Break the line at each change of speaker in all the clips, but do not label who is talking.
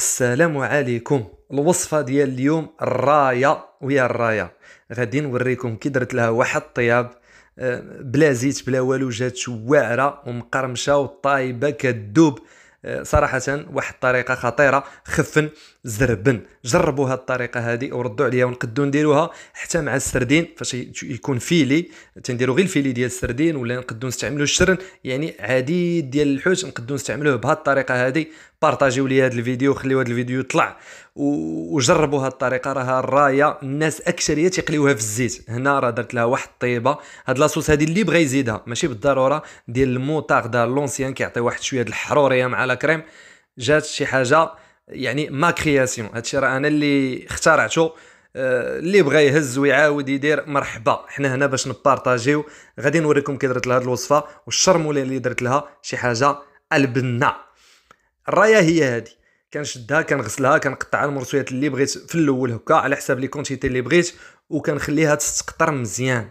السلام عليكم الوصفه ديال اليوم الرايه ويا الرايه غادي نوريكم كي درت لها واحد الطياب آه، بلا زيت بلا والو جات واعره ومقرمشه وطايبه كدوب آه، صراحة واحد الطريقة خطيرة خفن زربن جربوا هاد الطريقة هادي وردوا عليها ونقدو نديروها حتى مع السردين فاش يكون فيلي تنديروا غير الفيلي ديال السردين ولا نقدو نستعملوا الشرن يعني عديد ديال الحوت نقدو نستعملوه بهاد الطريقة هادي بارطاجيو لي هذا الفيديو خليو هذا الفيديو يطلع وجربوا هذه الطريقه راها الرايه الناس اكثريه تيقليوها في الزيت هنا راه درت لها واحد الطيبه هاد لاصوص هادي اللي بغى يزيدها ماشي بالضروره ديال الموطاغ دا لونسيان كيعطي واحد شويه الحروريه مع لا كريم جات شي حاجه يعني ما كرياسيون هادشي راه انا اللي اخترعته آه، اللي بغى يهز ويعاود يدير مرحبا حنا هنا باش نبارطاجيو غادي نوريكم كي درت لها الوصفه والشرموله اللي درت لها شي حاجه البنه الرايه هي هذه كنشدها كنغسلها كنقطعها المرسويات اللي بغيت في الاول هكا على حساب لي كونتيتي اللي بغيت وكنخليها تستقطر مزيان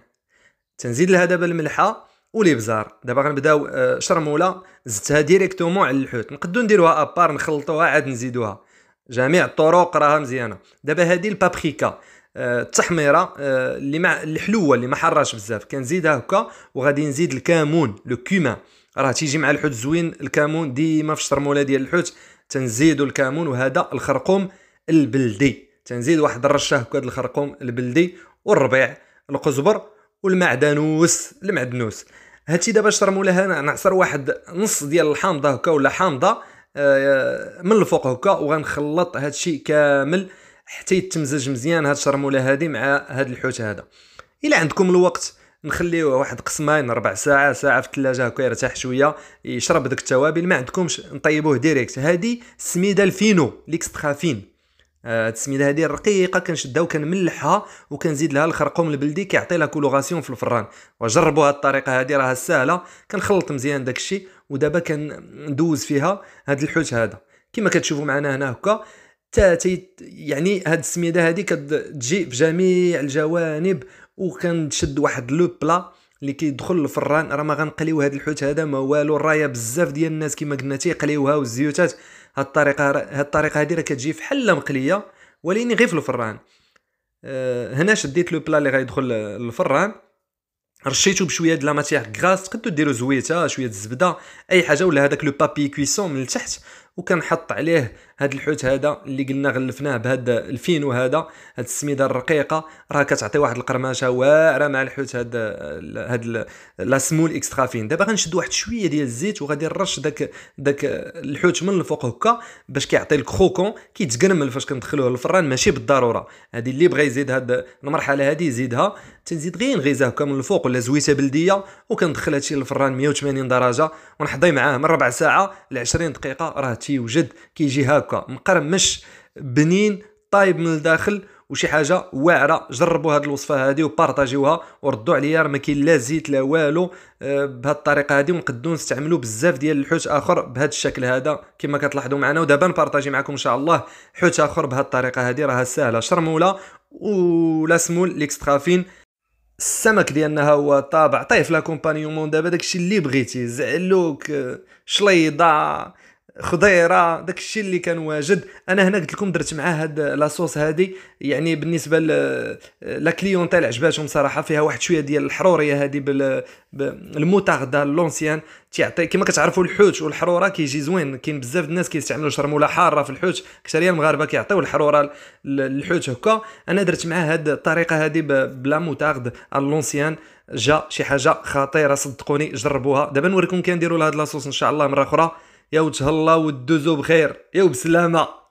تنزيد لها دابا الملحه والابزار دابا غنبداو آه، شرموله زدتها ديريكتومون على الحوت نقدو نديروها ابار نخلطوها عاد نزيدوها جميع الطرق راها مزيانه دابا هذه البابريكا آه، التحميره آه، اللي مع الحلوه اللي ما حراش بزاف كنزيدها هكا وغادي نزيد الكمون لو كومان راه تيجي مع الحوت زوين الكمون ديما في الشرموله ديال الحوت تنزيدو الكمون وهذا الخرقوم البلدي تنزيد واحد الرشه هكا الخرقوم البلدي والربيع القزبر والمعدنوس المعدنوس هاتي دابا الشرموله هنا نعصر واحد نص ديال الحامضه هكا ولا حامضه آه، من الفوق هكا وغنخلط هادشي كامل حتى يتمزج مزيان هاد الشرموله هادي مع هاد الحوت هذا الا عندكم الوقت نخليوه واحد قسمين ربع ساعه ساعه في الثلاجه هكا يرتاح شويه يشرب ذوك التوابل ما عندكمش نطيبوه ديريكت هادي السميده الفينو آه السميدة هادي الرقيقه كنشدها وكنملحها وكنزيد لها الخرقوم البلدي كيعطي لها كولوغاسيون في الفران وجربوا هاد الطريقه هادي راها سهله كنخلط مزيان داك الشيء ودابا كندوز فيها هاد الحوت هذا كما كتشوفوا معنا هنا هكا تا يعني هاد السميده هادي كتجي بجميع الجوانب وكنشد واحد لو بلا اللي كيدخل للفران راه ما غنقليو هاد الحوت هذا ما والو الرايه بزاف ديال الناس كما قلنا تيقليوها والزيوتات هاد الطريقه هاد الطريقه هادي راه كتجي حله مقليه وليني غير في الفران أه هنا شديت لو بلا اللي غيدخل للفران رشيتو بشويه د لا ماتيغ غراس تقدروا ديروا زويته شويه د الزبده اي حاجه ولا هذاك لو بابي كويسون من التحت وكنحط عليه هاد الحوت هذا اللي قلنا غلفناه بهاد الفينو هذا هاد السميده الرقيقه راه كتعطي واحد القرمشه واعره مع الحوت لا سمول لاسمول فين دابا غنشد واحد شويه ديال الزيت وغادي نرش داك داك الحوت من الفوق هكا باش كيعطي الكروكون كيتكرمل فاش كندخلوه للفران ماشي بالضروره هادي اللي بغى يزيد هاد المرحله هادي يزيدها تنزيد غير نغيزه هكا من الفوق ولا زويته بلديه وكندخل هادشي للفران 180 درجه ونحضي معاه من ربع ساعه ل 20 دقيقه راه تيوجد كيجي هكا مقر مش بنين طايب من الداخل وشي حاجه واعره جربوا هذه الوصفه هذه وبارطاجيوها وردوا عليا راه ما كاين لا زيت لا والو آه، بهذه الطريقه هذه ونقدروا نستعملوا بزاف ديال الحوت اخر بهذا الشكل هذا كما كتلاحظوا معنا ودابا نبارطاجي معكم ان شاء الله حوت اخر بهذه الطريقه هذه راها سهله شرموله ولا سمول ليكسترافين السمك ديالنا هو طابع طيف لا كومبانيون دابا داكشي اللي بغيتي زعلوك آه، شليضه خضيره داك الشيء اللي كان واجد انا هنا قلت لكم درت معاه هاد لاصوص هادي يعني بالنسبه لا كليونتيل عجباتهم صراحه فيها واحد شويه ديال الحروريه هادي بال لونسيان تيعطي كما كتعرفوا الحوت والحروره كيجي زوين كاين بزاف الناس كيستعملوا شرموله حاره في الحوت كثريه المغاربه كيعطيو الحروره للحوت هكا انا درت معاه هاد الطريقه هادي بلا موتاغد لونسيان جا شي حاجه خطيره صدقوني جربوها دابا نوريكم كنديروا لهاد لاصوص ان شاء الله مره اخرى يا الله ودوزو بخير يا بسلامه